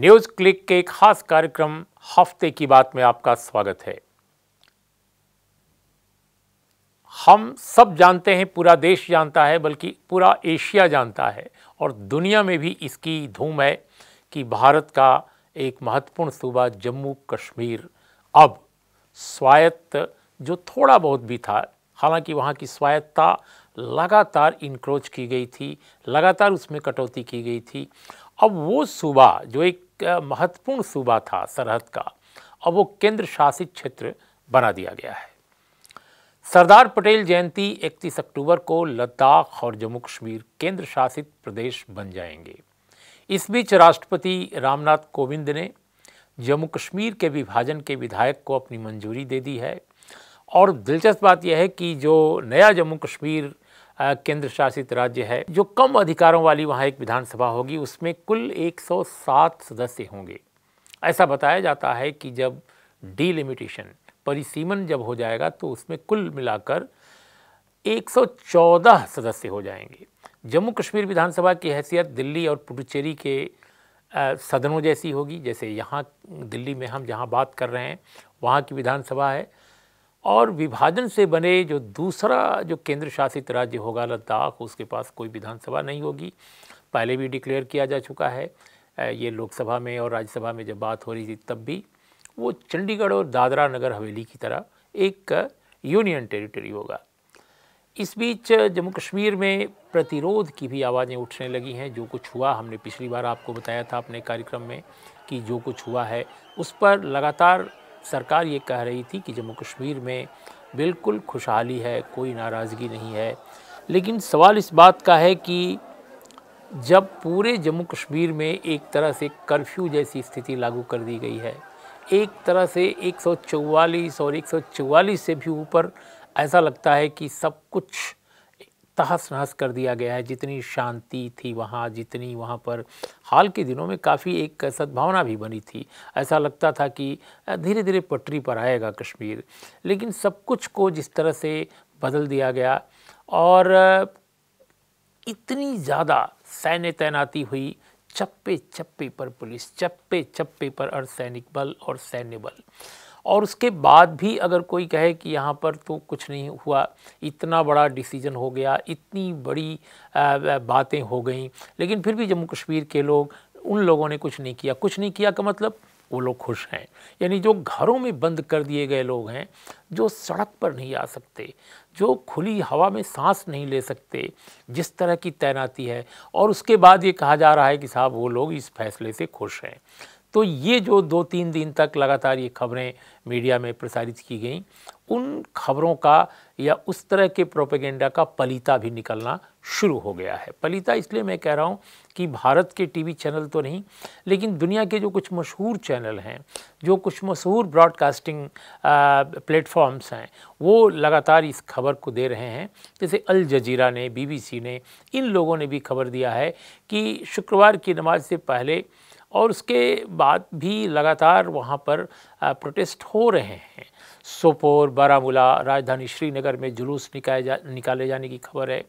news click के खास कार्यक्रम हफ्ते की बात में आपका स्वागत है हम सब जानते हैं पूरा देश जानता है बल्कि पूरा एशिया जानता है और दुनिया में भी इसकी धूम है कि भारत का एक महत्वपूर्ण सूबा जम्मू कश्मीर अब स्वायत्त जो थोड़ा बहुत भी था हालांकि वहाँ की स्वायत्ता लगातार इंक्रोच की गई थी लगातार उसमें कटौती की गई थी अब वो सूबा जो एक महत्वपूर्ण सूबा था सरहद का अब वो केंद्र शासित क्षेत्र बना दिया गया है सरदार पटेल जयंती 31 अक्टूबर को लद्दाख और जम्मू कश्मीर केंद्र शासित प्रदेश बन जाएंगे इस बीच राष्ट्रपति रामनाथ कोविंद ने जम्मू कश्मीर के विभाजन के विधायक को अपनी मंजूरी दे दी है और दिलचस्प बात यह है कि जो नया जम्मू कश्मीर केंद्र शासित राज्य है जो कम अधिकारों वाली वहाँ एक विधानसभा होगी उसमें कुल 107 सदस्य होंगे ऐसा बताया जाता है कि जब डीलिमिटेशन परिसीमन जब हो जाएगा तो उसमें कुल मिलाकर 114 सदस्य हो जाएंगे जम्मू कश्मीर विधानसभा की हैसियत दिल्ली और पुडुचेरी के सदनों जैसी होगी जैसे यहाँ दिल्ली में हम जहाँ बात कर रहे हैं वहाँ की विधानसभा है और विभाजन से बने जो दूसरा जो केंद्र शासित राज्य होगा लद्दाख उसके पास कोई विधानसभा नहीं होगी पहले भी डिक्लेयर किया जा चुका है ये लोकसभा में और राज्यसभा में जब बात हो रही थी तब भी वो चंडीगढ़ और दादरा नगर हवेली की तरह एक यूनियन टेरिटरी होगा इस बीच जम्मू कश्मीर में प्रतिरोध की भी आवाज़ें उठने लगी हैं जो कुछ हुआ हमने पिछली बार आपको बताया था अपने कार्यक्रम में कि जो कुछ हुआ है उस पर लगातार सरकार ये कह रही थी कि जम्मू कश्मीर में बिल्कुल खुशहाली है कोई नाराज़गी नहीं है लेकिन सवाल इस बात का है कि जब पूरे जम्मू कश्मीर में एक तरह से कर्फ्यू जैसी स्थिति लागू कर दी गई है एक तरह से 144 और 144 से भी ऊपर ऐसा लगता है कि सब कुछ तहस नहस कर दिया गया है जितनी शांति थी वहाँ जितनी वहाँ पर हाल के दिनों में काफ़ी एक सद्भावना भी बनी थी ऐसा लगता था कि धीरे धीरे पटरी पर आएगा कश्मीर लेकिन सब कुछ को जिस तरह से बदल दिया गया और इतनी ज़्यादा सैन्य तैनाती हुई चप्पे चप्पे पर पुलिस चप्पे चप्पे पर अर्धसैनिक बल और सैन्य बल और उसके बाद भी अगर कोई कहे कि यहाँ पर तो कुछ नहीं हुआ इतना बड़ा डिसीजन हो गया इतनी बड़ी बातें हो गई लेकिन फिर भी जम्मू कश्मीर के लोग उन लोगों ने कुछ नहीं किया कुछ नहीं किया का मतलब वो लोग खुश हैं यानी जो घरों में बंद कर दिए गए लोग हैं जो सड़क पर नहीं आ सकते जो खुली हवा में सांस नहीं ले सकते जिस तरह की तैनाती है और उसके बाद ये कहा जा रहा है कि साहब वो लोग इस फैसले से खुश हैं तो ये जो दो तीन दिन तक लगातार ये खबरें मीडिया में प्रसारित की गई उन खबरों का या उस तरह के प्रोपेगेंडा का पलीता भी निकलना शुरू हो गया है पलीता इसलिए मैं कह रहा हूँ कि भारत के टीवी चैनल तो नहीं लेकिन दुनिया के जो कुछ मशहूर चैनल हैं जो कुछ मशहूर ब्रॉडकास्टिंग प्लेटफॉर्म्स हैं वो लगातार इस खबर को दे रहे हैं जैसे अल जजीरा ने बीबीसी ने इन लोगों ने भी खबर दिया है कि शुक्रवार की नमाज से पहले और उसके बाद भी लगातार वहाँ पर प्रोटेस्ट हो रहे हैं सोपोर बारामूला राजधानी श्रीनगर में जुलूस निकाले जा निकाले जाने की खबर है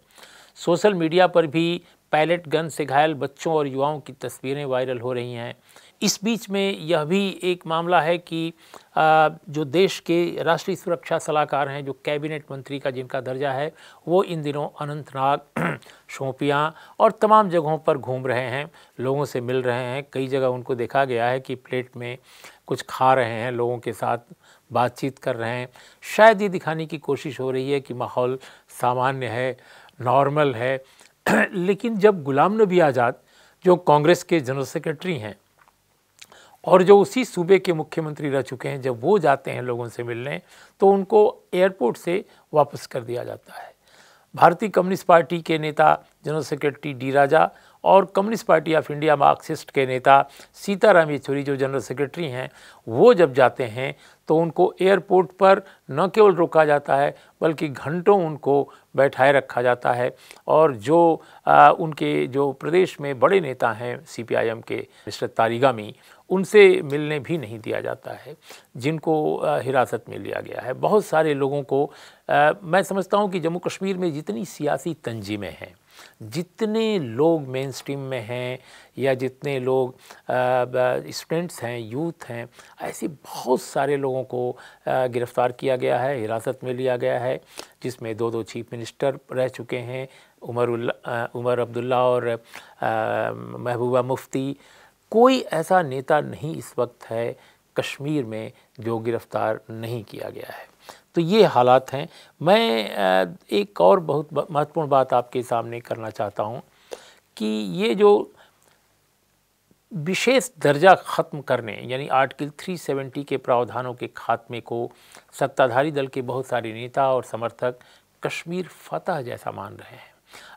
सोशल मीडिया पर भी पैलेट गन से घायल बच्चों और युवाओं की तस्वीरें वायरल हो रही हैं इस बीच में यह भी एक मामला है कि जो देश के राष्ट्रीय सुरक्षा सलाहकार हैं जो कैबिनेट मंत्री का जिनका दर्जा है वो इन दिनों अनंतनाग शोपियाँ और तमाम जगहों पर घूम रहे हैं लोगों से मिल रहे हैं कई जगह उनको देखा गया है कि प्लेट में कुछ खा रहे हैं लोगों के साथ बातचीत कर रहे हैं शायद ये दिखाने की कोशिश हो रही है कि माहौल सामान्य है नॉर्मल है लेकिन जब गुलाम नबी आज़ाद जो कांग्रेस के जनरल सेक्रेटरी हैं और जो उसी सूबे के मुख्यमंत्री रह चुके हैं जब वो जाते हैं लोगों से मिलने तो उनको एयरपोर्ट से वापस कर दिया जाता है भारतीय कम्युनिस्ट पार्टी के नेता जनरल सेक्रेटरी डी राजा और Communist Party of India Marxist के नेता सीताराम येचुरी जो जनरल सेक्रेटरी हैं वो जब जाते हैं तो उनको एयरपोर्ट पर न केवल रोका जाता है बल्कि घंटों उनको बैठाए रखा जाता है और जो आ, उनके जो प्रदेश में बड़े नेता हैं सीपीआईएम के मिस्टर तारीगामी उनसे मिलने भी नहीं दिया जाता है जिनको हिरासत में लिया गया है बहुत सारे लोगों को आ, मैं समझता हूँ कि जम्मू कश्मीर में जितनी सियासी तंजीमें हैं जितने लोग मेन स्ट्रीम में हैं या जितने लोग स्टूडेंट्स हैं यूथ हैं ऐसे बहुत सारे लोगों को गिरफ़्तार किया गया है हिरासत में लिया गया है जिसमें दो दो चीफ मिनिस्टर रह चुके हैं उमर उमर अब्दुल्ला और महबूबा मुफ्ती कोई ऐसा नेता नहीं इस वक्त है कश्मीर में जो गिरफ्तार नहीं किया गया है तो ये हालात हैं मैं एक और बहुत महत्वपूर्ण बात आपके सामने करना चाहता हूँ कि ये जो विशेष दर्जा ख़त्म करने यानी आर्टिकल 370 के प्रावधानों के खात्मे को सत्ताधारी दल के बहुत सारे नेता और समर्थक कश्मीर फतह जैसा मान रहे हैं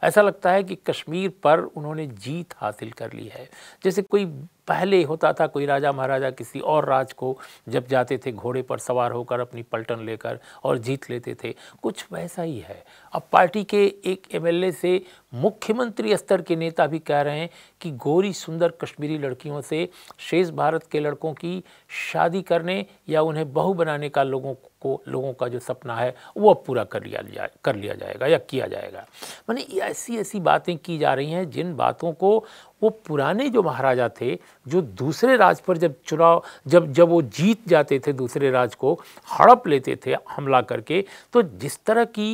ऐसा लगता है कि कश्मीर पर उन्होंने जीत हासिल कर ली है जैसे कोई पहले होता था कोई राजा महाराजा किसी और राज को जब जाते थे घोड़े पर सवार होकर अपनी पलटन लेकर और जीत लेते थे कुछ वैसा ही है अब पार्टी के एक एमएलए से मुख्यमंत्री स्तर के नेता भी कह रहे हैं कि गोरी सुंदर कश्मीरी लड़कियों से शेष भारत के लड़कों की शादी करने या उन्हें बहू बनाने का लोगों को लोगों का जो सपना है वो अब पूरा कर लिया जाए कर लिया जाएगा या किया जाएगा मैंने ऐसी ऐसी बातें की जा रही हैं जिन बातों को वो पुराने जो महाराजा थे जो दूसरे राज पर जब चुनाव जब जब वो जीत जाते थे दूसरे राज को हड़प लेते थे हमला करके तो जिस तरह की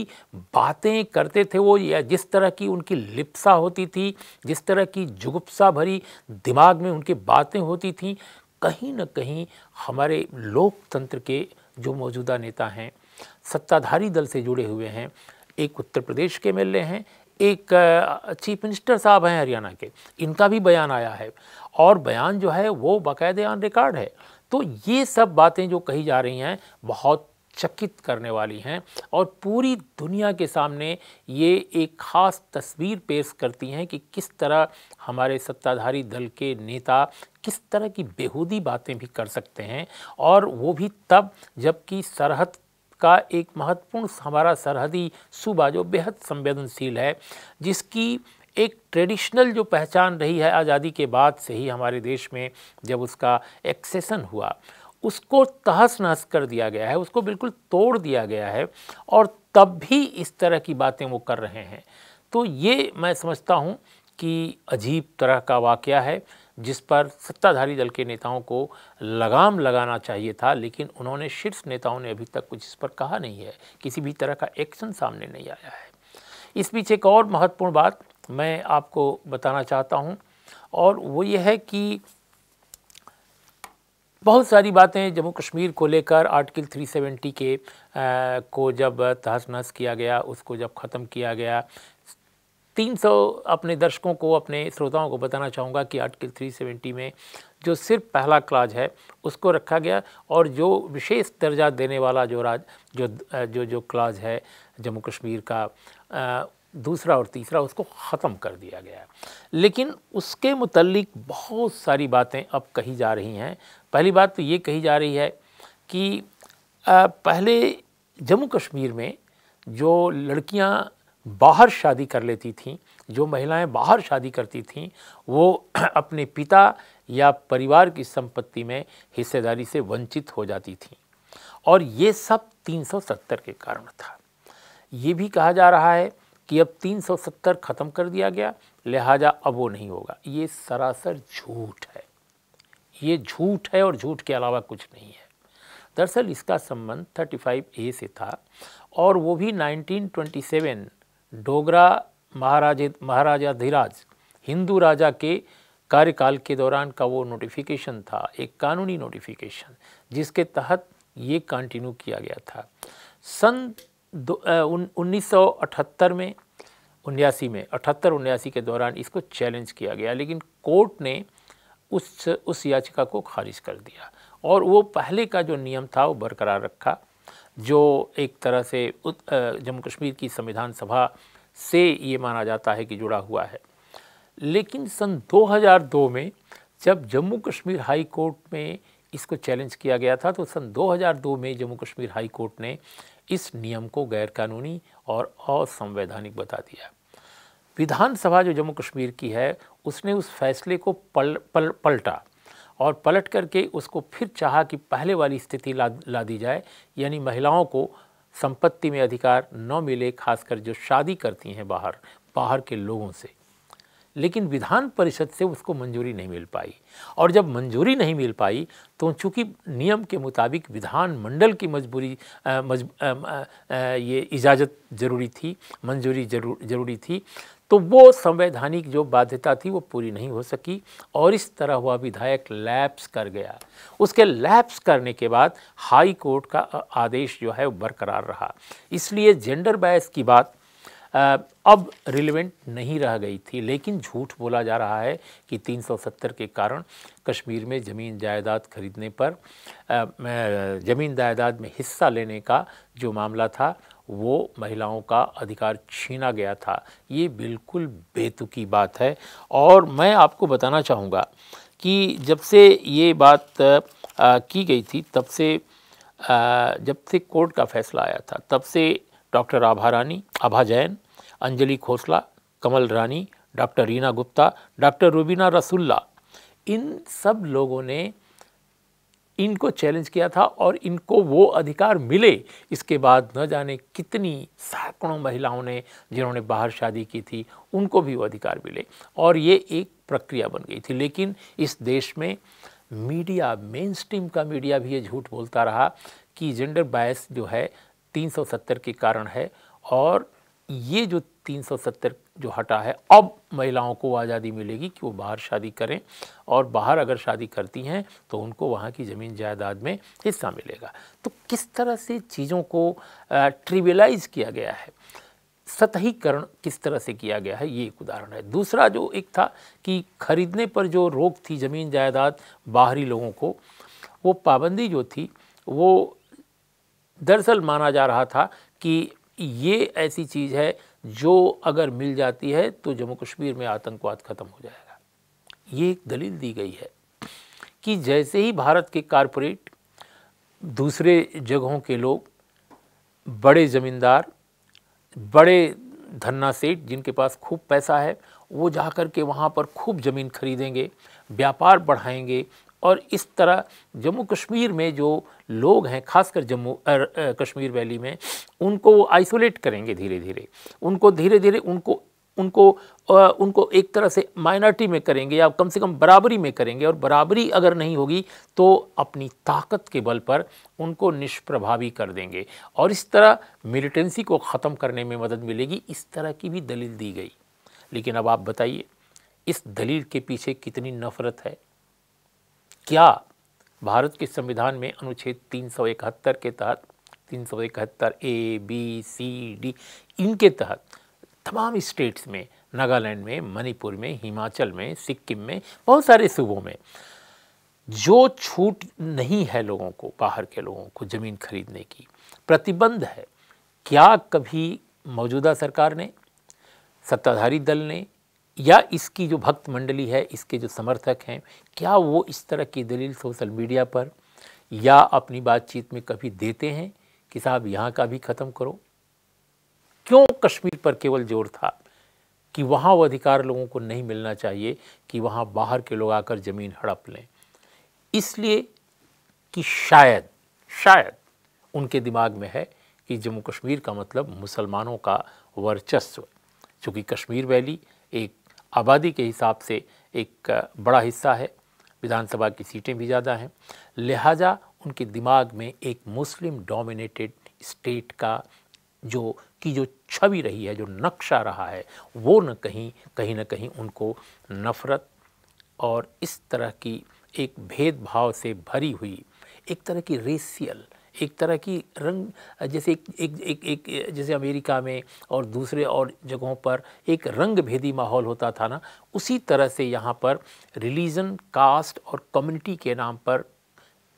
बातें करते थे वो या जिस तरह की उनकी लिप्सा होती थी जिस तरह की जुगुप्सा भरी दिमाग में उनकी बातें होती थी कहीं ना कहीं हमारे लोकतंत्र के जो मौजूदा नेता हैं सत्ताधारी दल से जुड़े हुए हैं एक उत्तर प्रदेश के एम हैं एक चीफ मिनिस्टर साहब हैं हरियाणा के इनका भी बयान आया है और बयान जो है वो बाकायदे ऑन रिकॉर्ड है तो ये सब बातें जो कही जा रही हैं बहुत चकित करने वाली हैं और पूरी दुनिया के सामने ये एक ख़ास तस्वीर पेश करती हैं कि किस तरह हमारे सत्ताधारी दल के नेता किस तरह की बेहूदी बातें भी कर सकते हैं और वो भी तब जबकि सरहद का एक महत्वपूर्ण हमारा सरहदी सूबा जो बेहद संवेदनशील है जिसकी एक ट्रेडिशनल जो पहचान रही है आज़ादी के बाद से ही हमारे देश में जब उसका एक्सेसन हुआ उसको तहस नहस कर दिया गया है उसको बिल्कुल तोड़ दिया गया है और तब भी इस तरह की बातें वो कर रहे हैं तो ये मैं समझता हूँ कि अजीब तरह का वाक़ है जिस पर सत्ताधारी दल के नेताओं को लगाम लगाना चाहिए था लेकिन उन्होंने शीर्ष नेताओं ने अभी तक कुछ इस पर कहा नहीं है किसी भी तरह का एक्शन सामने नहीं आया है इस बीच एक और महत्वपूर्ण बात मैं आपको बताना चाहता हूँ और वो ये है कि बहुत सारी बातें जम्मू कश्मीर को लेकर आर्टिकल 370 के आ, को जब तहस नहस किया गया उसको जब ख़त्म किया गया 300 अपने दर्शकों को अपने श्रोताओं को बताना चाहूँगा कि आर्टिकल 370 में जो सिर्फ पहला क्लाज है उसको रखा गया और जो विशेष दर्जा देने वाला जो राज जो जो जो क्लाज है जम्मू कश्मीर का आ, दूसरा और तीसरा उसको ख़त्म कर दिया गया लेकिन उसके मतलब बहुत सारी बातें अब कही जा रही हैं पहली बात तो ये कही जा रही है कि पहले जम्मू कश्मीर में जो लड़कियां बाहर शादी कर लेती थीं जो महिलाएं बाहर शादी करती थीं वो अपने पिता या परिवार की संपत्ति में हिस्सेदारी से वंचित हो जाती थीं और ये सब 370 के कारण था ये भी कहा जा रहा है कि अब 370 ख़त्म कर दिया गया लिहाजा अब वो नहीं होगा ये सरासर झूठ है ये झूठ है और झूठ के अलावा कुछ नहीं है दरअसल इसका संबंध 35 ए से था और वो भी 1927 डोगरा महाराज धीराज हिंदू राजा के कार्यकाल के दौरान का वो नोटिफिकेशन था एक कानूनी नोटिफिकेशन जिसके तहत ये कंटिन्यू किया गया था सन उन्नीस में उन्यासी में अठहत्तर उन्यासी के दौरान इसको चैलेंज किया गया लेकिन कोर्ट ने उस उस याचिका को खारिज कर दिया और वो पहले का जो नियम था वो बरकरार रखा जो एक तरह से जम्मू कश्मीर की संविधान सभा से ये माना जाता है कि जुड़ा हुआ है लेकिन सन 2002 में जब जम्मू कश्मीर हाई कोर्ट में इसको चैलेंज किया गया था तो सन 2002 में जम्मू कश्मीर हाई कोर्ट ने इस नियम को गैरकानूनी और असंवैधानिक बता दिया विधानसभा जो जम्मू कश्मीर की है उसने उस फैसले को पल पल पलटा और पलट करके उसको फिर चाहा कि पहले वाली स्थिति ला ला दी जाए यानी महिलाओं को संपत्ति में अधिकार न मिले खासकर जो शादी करती हैं बाहर बाहर के लोगों से लेकिन विधान परिषद से उसको मंजूरी नहीं मिल पाई और जब मंजूरी नहीं मिल पाई तो चूँकि नियम के मुताबिक विधान मंडल की मजबूरी मज, ये इजाज़त ज़रूरी थी मंजूरी जरूर ज़रूरी थी तो वो संवैधानिक जो बाध्यता थी वो पूरी नहीं हो सकी और इस तरह हुआ विधायक लैप्स कर गया उसके लैप्स करने के बाद हाई कोर्ट का आदेश जो है वो बरकरार रहा इसलिए जेंडर बायस की बात अब रिलेवेंट नहीं रह गई थी लेकिन झूठ बोला जा रहा है कि 370 के कारण कश्मीर में ज़मीन जायदाद खरीदने पर ज़मीन जायदाद में हिस्सा लेने का जो मामला था वो महिलाओं का अधिकार छीना गया था ये बिल्कुल बेतुकी बात है और मैं आपको बताना चाहूँगा कि जब से ये बात की गई थी तब से जब से कोर्ट का फैसला आया था तब से doctor Abha Rani Abha Jain Anjali Khosla Kamal Rani doctor Reena Gupta doctor Rubina Rasulla इन सब लोगों ने इनको चैलेंज किया था और इनको वो अधिकार मिले इसके बाद न जाने कितनी सैकड़ों महिलाओं ने जिन्होंने बाहर शादी की थी उनको भी वो अधिकार मिले और ये एक प्रक्रिया बन गई थी लेकिन इस देश में मीडिया मेन स्ट्रीम का मीडिया भी ये झूठ बोलता रहा कि जेंडर बायस जो है 370 के कारण है और ये जो 370 जो हटा है अब महिलाओं को आज़ादी मिलेगी कि वो बाहर शादी करें और बाहर अगर शादी करती हैं तो उनको वहाँ की ज़मीन जायदाद में हिस्सा मिलेगा तो किस तरह से चीज़ों को ट्रिबलाइज़ किया गया है सतहीकरण किस तरह से किया गया है ये एक उदाहरण है दूसरा जो एक था कि खरीदने पर जो रोक थी ज़मीन जायदाद बाहरी लोगों को वो पाबंदी जो थी वो दरअसल माना जा रहा था कि ये ऐसी चीज़ है जो अगर मिल जाती है तो जम्मू कश्मीर में आतंकवाद ख़त्म हो जाएगा ये एक दलील दी गई है कि जैसे ही भारत के कारपोरेट दूसरे जगहों के लोग बड़े ज़मींदार बड़े धन्ना सेठ जिनके पास खूब पैसा है वो जा कर के वहाँ पर खूब ज़मीन खरीदेंगे व्यापार बढ़ाएंगे और इस तरह जम्मू कश्मीर में जो लोग हैं खासकर जम्मू कश्मीर वैली में उनको वो आइसोलेट करेंगे धीरे धीरे उनको धीरे धीरे उनको उनको आ, उनको एक तरह से माइनॉरिटी में करेंगे या कम से कम बराबरी में करेंगे और बराबरी अगर नहीं होगी तो अपनी ताकत के बल पर उनको निष्प्रभावी कर देंगे और इस तरह मिलिटेंसी को ख़त्म करने में मदद मिलेगी इस तरह की भी दलील दी गई लेकिन अब आप बताइए इस दलील के पीछे कितनी नफ़रत है क्या भारत के संविधान में अनुच्छेद तीन सौ इकहत्तर के तहत तीन सौ इकहत्तर ए बी सी डी इनके तहत तमाम स्टेट्स में नागालैंड में मणिपुर में हिमाचल में सिक्किम में बहुत सारे सूबों में जो छूट नहीं है लोगों को बाहर के लोगों को ज़मीन खरीदने की प्रतिबंध है क्या कभी मौजूदा सरकार ने सत्ताधारी दल ने या इसकी जो भक्त मंडली है इसके जो समर्थक हैं क्या वो इस तरह की दलील सोशल मीडिया पर या अपनी बातचीत में कभी देते हैं कि साहब यहाँ का भी ख़त्म करो क्यों कश्मीर पर केवल जोर था कि वहाँ वो अधिकार लोगों को नहीं मिलना चाहिए कि वहाँ बाहर के लोग आकर ज़मीन हड़प लें इसलिए कि शायद शायद उनके दिमाग में है कि जम्मू कश्मीर का मतलब मुसलमानों का वर्चस्व चूँकि कश्मीर वैली एक आबादी के हिसाब से एक बड़ा हिस्सा है विधानसभा की सीटें भी ज़्यादा हैं लिहाजा उनके दिमाग में एक मुस्लिम डोमिनेटेड स्टेट का जो की जो छवि रही है जो नक्शा रहा है वो न कहीं कहीं ना कहीं उनको नफ़रत और इस तरह की एक भेदभाव से भरी हुई एक तरह की रेसियल एक तरह की रंग जैसे एक एक एक, एक जैसे अमेरिका में और दूसरे और जगहों पर एक रंग भेदी माहौल होता था ना उसी तरह से यहाँ पर रिलीजन कास्ट और कम्युनिटी के नाम पर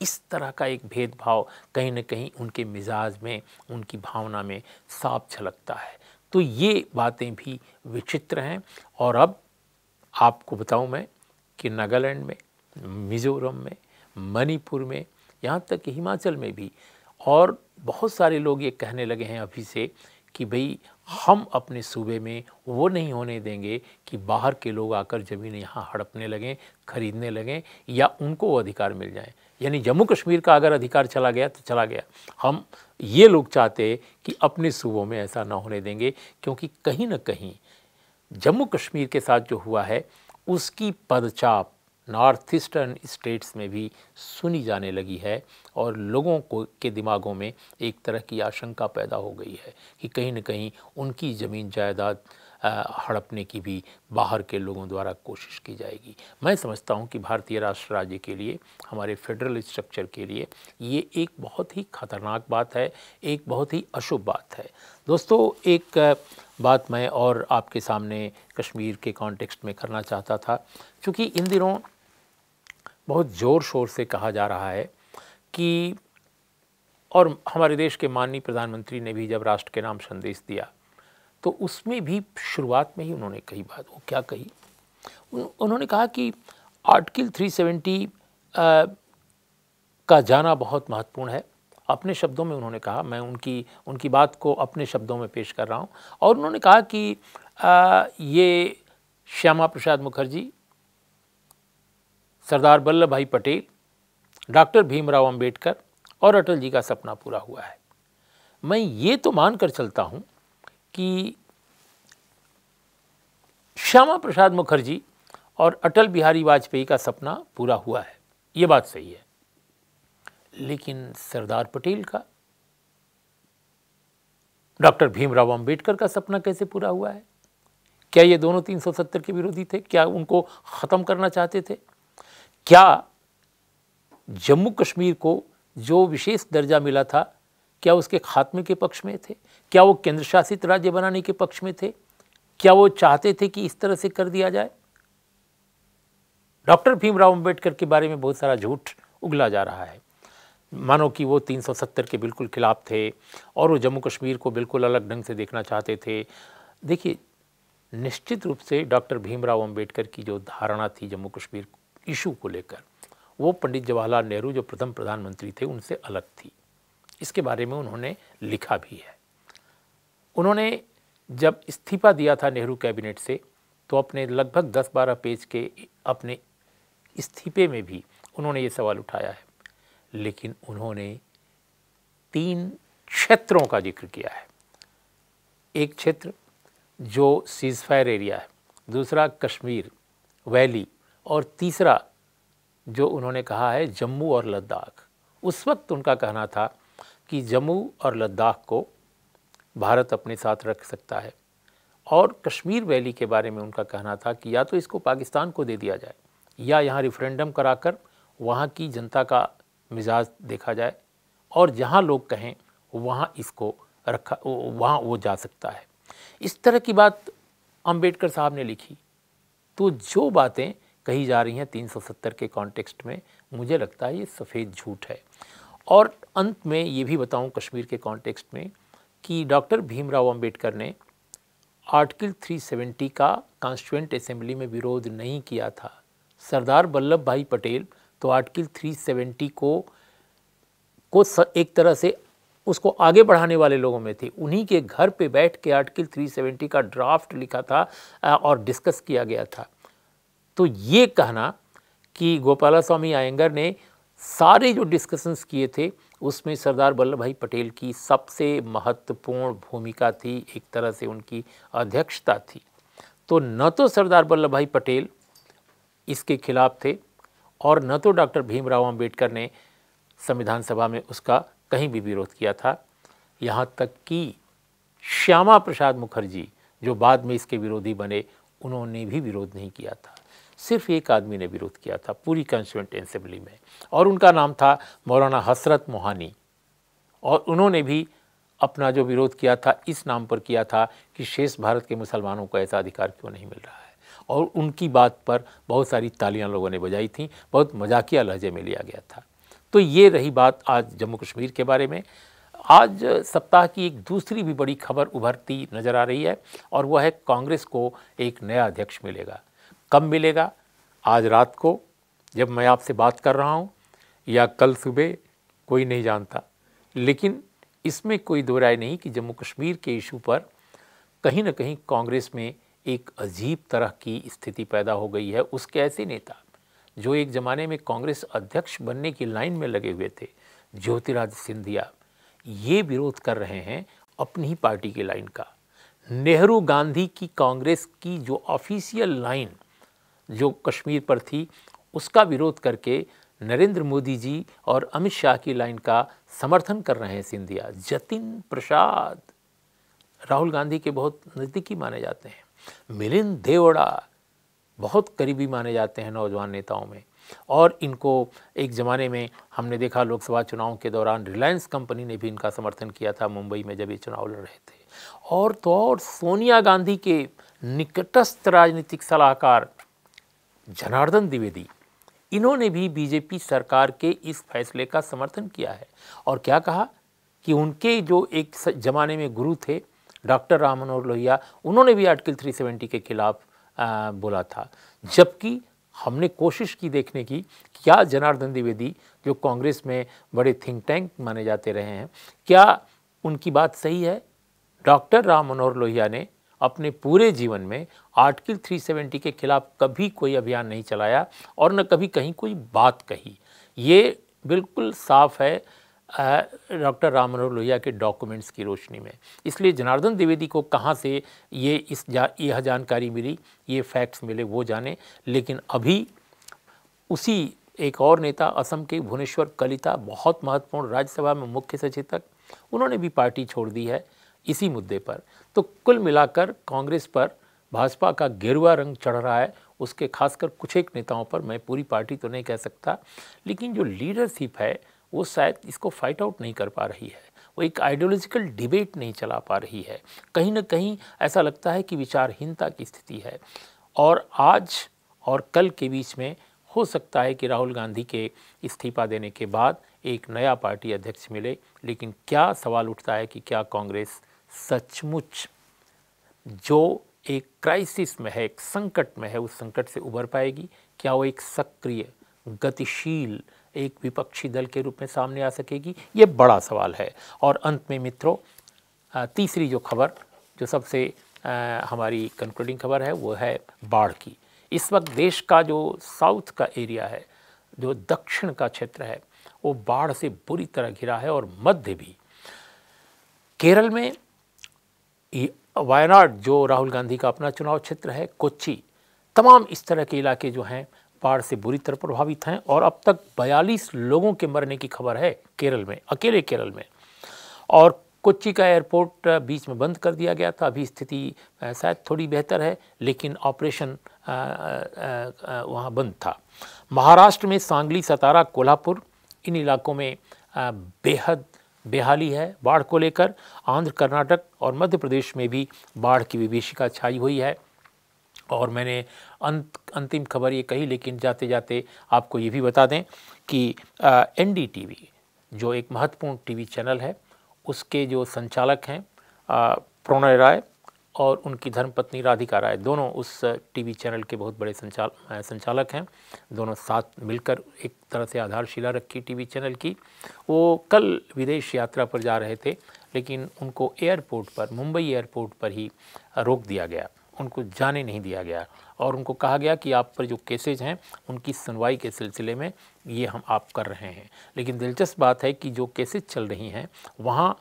इस तरह का एक भेदभाव कहीं ना कहीं उनके मिजाज में उनकी भावना में साफ छलकता है तो ये बातें भी विचित्र हैं और अब आपको बताऊं मैं कि नागालैंड में मिज़ोरम में मणिपुर में यहाँ तक कि हिमाचल में भी और बहुत सारे लोग ये कहने लगे हैं अभी से कि भई हम अपने सूबे में वो नहीं होने देंगे कि बाहर के लोग आकर ज़मीन यहाँ हड़पने लगें खरीदने लगें या उनको वो अधिकार मिल जाए यानी जम्मू कश्मीर का अगर अधिकार चला गया तो चला गया हम ये लोग चाहते कि अपने सूबों में ऐसा ना होने देंगे क्योंकि कहीं ना कहीं जम्मू कश्मीर के साथ जो हुआ है उसकी पदचाप नॉर्थ ईस्टर्न स्टेट्स में भी सुनी जाने लगी है और लोगों को के दिमागों में एक तरह की आशंका पैदा हो गई है कि कहीं ना कहीं उनकी ज़मीन जायदाद हड़पने की भी बाहर के लोगों द्वारा कोशिश की जाएगी मैं समझता हूं कि भारतीय राष्ट्र राज्य के लिए हमारे फेडरल स्ट्रक्चर के लिए ये एक बहुत ही खतरनाक बात है एक बहुत ही अशुभ बात है दोस्तों एक बात मैं और आपके सामने कश्मीर के कॉन्टेक्स्ट में करना चाहता था क्योंकि इन दिनों बहुत ज़ोर शोर से कहा जा रहा है कि और हमारे देश के माननीय प्रधानमंत्री ने भी जब राष्ट्र के नाम संदेश दिया तो उसमें भी शुरुआत में ही उन्होंने कही बात वो क्या कही उन, उन्होंने कहा कि आर्टिकल 370 आ, का जाना बहुत महत्वपूर्ण है अपने शब्दों में उन्होंने कहा मैं उनकी उनकी बात को अपने शब्दों में पेश कर रहा हूँ और उन्होंने कहा कि आ, ये श्यामा प्रसाद मुखर्जी सरदार वल्लभ भाई पटेल डॉक्टर भीमराव अंबेडकर और अटल जी का सपना पूरा हुआ है मैं ये तो मान कर चलता हूँ कि श्यामा प्रसाद मुखर्जी और अटल बिहारी वाजपेयी का सपना पूरा हुआ है ये बात सही है लेकिन सरदार पटेल का डॉक्टर भीमराव अंबेडकर का सपना कैसे पूरा हुआ है क्या ये दोनों 370 के विरोधी थे क्या उनको ख़त्म करना चाहते थे क्या जम्मू कश्मीर को जो विशेष दर्जा मिला था क्या उसके खात्मे के पक्ष में थे क्या वो केंद्र शासित राज्य बनाने के पक्ष में थे क्या वो चाहते थे कि इस तरह से कर दिया जाए डॉक्टर भीमराव अंबेडकर के बारे में बहुत सारा झूठ उगला जा रहा है मानो कि वो 370 के बिल्कुल खिलाफ थे और वो जम्मू कश्मीर को बिल्कुल अलग ढंग से देखना चाहते थे देखिए निश्चित रूप से डॉक्टर भीमराव अंबेडकर की जो धारणा थी जम्मू कश्मीर इशू को लेकर वो पंडित जवाहरलाल नेहरू जो प्रथम प्रधानमंत्री थे उनसे अलग थी इसके बारे में उन्होंने लिखा भी है उन्होंने जब इस्तीफा दिया था नेहरू कैबिनेट से तो अपने लगभग 10-12 पेज के अपने इस्तीफे में भी उन्होंने ये सवाल उठाया है लेकिन उन्होंने तीन क्षेत्रों का जिक्र किया है एक क्षेत्र जो सीजफायर एरिया है दूसरा कश्मीर वैली और तीसरा जो उन्होंने कहा है जम्मू और लद्दाख उस वक्त उनका कहना था कि जम्मू और लद्दाख को भारत अपने साथ रख सकता है और कश्मीर वैली के बारे में उनका कहना था कि या तो इसको पाकिस्तान को दे दिया जाए या यहाँ करा कराकर वहाँ की जनता का मिजाज देखा जाए और जहाँ लोग कहें वहाँ इसको रखा वहाँ वो जा सकता है इस तरह की बात अम्बेडकर साहब ने लिखी तो जो बातें कही जा रही हैं 370 के कॉन्टेक्स्ट में मुझे लगता है ये सफ़ेद झूठ है और अंत में ये भी बताऊं कश्मीर के कॉन्टेक्स्ट में कि डॉक्टर भीमराव अंबेडकर ने आर्टिकल 370 का कॉन्स्टिट्यूंट असेंबली में विरोध नहीं किया था सरदार वल्लभ भाई पटेल तो आर्टिकल 370 को को एक तरह से उसको आगे बढ़ाने वाले लोगों में थे उन्हीं के घर पे बैठ के आर्टिकल 370 का ड्राफ्ट लिखा था और डिस्कस किया गया था तो ये कहना कि गोपाला स्वामी आयंगर ने सारे जो डिस्कशंस किए थे उसमें सरदार वल्लभ भाई पटेल की सबसे महत्वपूर्ण भूमिका थी एक तरह से उनकी अध्यक्षता थी तो न तो सरदार वल्लभ भाई पटेल इसके खिलाफ थे और न तो डॉक्टर भीमराव अंबेडकर ने संविधान सभा में उसका कहीं भी विरोध किया था यहाँ तक कि श्यामा प्रसाद मुखर्जी जो बाद में इसके विरोधी बने उन्होंने भी विरोध नहीं किया था सिर्फ एक आदमी ने विरोध किया था पूरी कॉन्स्टिट्यूंट असेंबली में और उनका नाम था मौलाना हसरत मोहानी और उन्होंने भी अपना जो विरोध किया था इस नाम पर किया था कि शेष भारत के मुसलमानों को ऐसा अधिकार क्यों नहीं मिल रहा है और उनकी बात पर बहुत सारी तालियां लोगों ने बजाई थी बहुत मजाकिया लहजे में लिया गया था तो ये रही बात आज जम्मू कश्मीर के बारे में आज सप्ताह की एक दूसरी भी बड़ी खबर उभरती नज़र आ रही है और वह है कांग्रेस को एक नया अध्यक्ष मिलेगा कम मिलेगा आज रात को जब मैं आपसे बात कर रहा हूँ या कल सुबह कोई नहीं जानता लेकिन इसमें कोई दो राय नहीं कि जम्मू कश्मीर के इशू पर कहीं ना कहीं कांग्रेस में एक अजीब तरह की स्थिति पैदा हो गई है उसके ऐसे नेता जो एक ज़माने में कांग्रेस अध्यक्ष बनने की लाइन में लगे हुए थे ज्योतिराज सिंधिया ये विरोध कर रहे हैं अपनी ही पार्टी की लाइन का नेहरू गांधी की कांग्रेस की जो ऑफिशियल लाइन जो कश्मीर पर थी उसका विरोध करके नरेंद्र मोदी जी और अमित शाह की लाइन का समर्थन कर रहे हैं सिंधिया जतिन प्रसाद राहुल गांधी के बहुत नज़दीकी माने जाते हैं मिलिंद देवड़ा बहुत करीबी माने जाते हैं नौजवान नेताओं में और इनको एक ज़माने में हमने देखा लोकसभा चुनाव के दौरान रिलायंस कंपनी ने भी इनका समर्थन किया था मुंबई में जब ये चुनाव लड़ रहे थे और तो और सोनिया गांधी के निकटस्थ राजनीतिक सलाहकार जनार्दन द्विवेदी इन्होंने भी बीजेपी सरकार के इस फैसले का समर्थन किया है और क्या कहा कि उनके जो एक ज़माने में गुरु थे डॉक्टर राम मनोहर लोहिया उन्होंने भी आर्टिकल 370 के खिलाफ आ, बोला था जबकि हमने कोशिश की देखने की क्या जनार्दन द्विवेदी जो कांग्रेस में बड़े थिंक टैंक माने जाते रहे हैं क्या उनकी बात सही है डॉक्टर राम मनोहर लोहिया ने अपने पूरे जीवन में आर्टिकल 370 के खिलाफ कभी कोई अभियान नहीं चलाया और न कभी कहीं कोई बात कही ये बिल्कुल साफ है डॉक्टर राम मनोहर लोहिया के डॉक्यूमेंट्स की रोशनी में इसलिए जनार्दन द्विवेदी को कहाँ से ये इस जा यह जानकारी मिली ये फैक्ट्स मिले वो जाने लेकिन अभी उसी एक और नेता असम के भुवनेश्वर कलिता बहुत महत्वपूर्ण राज्यसभा में मुख्य सचेतक उन्होंने भी पार्टी छोड़ दी है इसी मुद्दे पर तो कुल मिलाकर कांग्रेस पर भाजपा का गेरुआ रंग चढ़ रहा है उसके खासकर कुछ एक नेताओं पर मैं पूरी पार्टी तो नहीं कह सकता लेकिन जो लीडरशिप है वो शायद इसको फाइट आउट नहीं कर पा रही है वो एक आइडियोलॉजिकल डिबेट नहीं चला पा रही है कहीं ना कहीं ऐसा लगता है कि विचारहीनता की स्थिति है और आज और कल के बीच में हो सकता है कि राहुल गांधी के इस्तीफा देने के बाद एक नया पार्टी अध्यक्ष मिले लेकिन क्या सवाल उठता है कि क्या कांग्रेस सचमुच जो एक क्राइसिस में है एक संकट में है उस संकट से उभर पाएगी क्या वो एक सक्रिय गतिशील एक विपक्षी दल के रूप में सामने आ सकेगी ये बड़ा सवाल है और अंत में मित्रों तीसरी जो खबर जो सबसे हमारी कंक्लूडिंग खबर है वो है बाढ़ की इस वक्त देश का जो साउथ का एरिया है जो दक्षिण का क्षेत्र है वो बाढ़ से बुरी तरह घिरा है और मध्य भी केरल में वायनाड जो राहुल गांधी का अपना चुनाव क्षेत्र है कोच्चि तमाम इस तरह के इलाके जो हैं बाढ़ से बुरी तरह प्रभावित हैं और अब तक 42 लोगों के मरने की खबर है केरल में अकेले केरल में और कोच्चि का एयरपोर्ट बीच में बंद कर दिया गया था अभी स्थिति शायद थोड़ी बेहतर है लेकिन ऑपरेशन वहाँ बंद था महाराष्ट्र में सांगली सतारा कोल्हापुर इन इलाकों में बेहद बेहाली है बाढ़ को लेकर आंध्र कर्नाटक और मध्य प्रदेश में भी बाढ़ की विभीषिका छाई हुई है और मैंने अंत अंतिम खबर ये कही लेकिन जाते जाते आपको ये भी बता दें कि एन जो एक महत्वपूर्ण टीवी चैनल है उसके जो संचालक हैं प्रणय राय और उनकी धर्मपत्नी राधिका राय दोनों उस टीवी चैनल के बहुत बड़े संचाल संचालक हैं दोनों साथ मिलकर एक तरह से आधारशिला रखी टीवी चैनल की वो कल विदेश यात्रा पर जा रहे थे लेकिन उनको एयरपोर्ट पर मुंबई एयरपोर्ट पर ही रोक दिया गया उनको जाने नहीं दिया गया और उनको कहा गया कि आप पर जो केसेज हैं उनकी सुनवाई के सिलसिले में ये हम आप कर रहे हैं लेकिन दिलचस्प बात है कि जो केसेज चल रही हैं वहाँ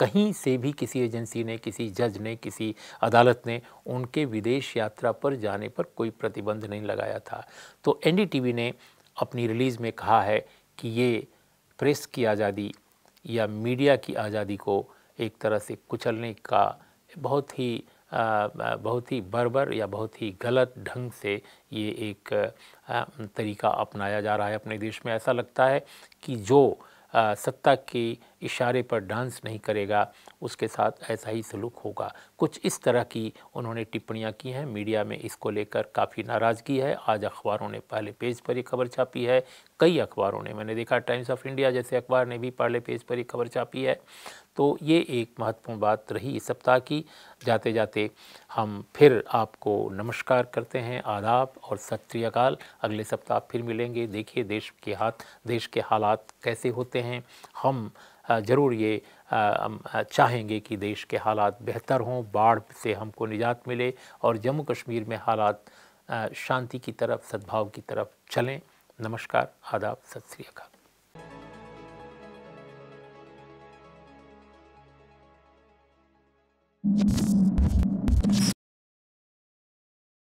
कहीं से भी किसी एजेंसी ने किसी जज ने किसी अदालत ने उनके विदेश यात्रा पर जाने पर कोई प्रतिबंध नहीं लगाया था तो एन ने अपनी रिलीज़ में कहा है कि ये प्रेस की आज़ादी या मीडिया की आज़ादी को एक तरह से कुचलने का बहुत ही बहुत ही बर्बर या बहुत ही गलत ढंग से ये एक तरीका अपनाया जा रहा है अपने देश में ऐसा लगता है कि जो सत्ता के इशारे पर डांस नहीं करेगा उसके साथ ऐसा ही सलूक होगा कुछ इस तरह की उन्होंने टिप्पणियां की हैं मीडिया में इसको लेकर काफ़ी नाराज़गी है आज अखबारों ने पहले पेज पर ये खबर छापी है कई अखबारों ने मैंने देखा टाइम्स ऑफ इंडिया जैसे अखबार ने भी पहले पेज पर ये खबर छापी है तो ये एक महत्वपूर्ण बात रही इस सप्ताह की जाते जाते हम फिर आपको नमस्कार करते हैं आदाब और सत अगले सप्ताह फिर मिलेंगे देखिए देश के हाथ देश के हालात कैसे होते हैं हम ज़रूर ये चाहेंगे कि देश के हालात बेहतर हों बाढ़ से हमको निजात मिले और जम्मू कश्मीर में हालात शांति की तरफ सद्भाव की तरफ चलें नमस्कार आदाब सत श्रीकाल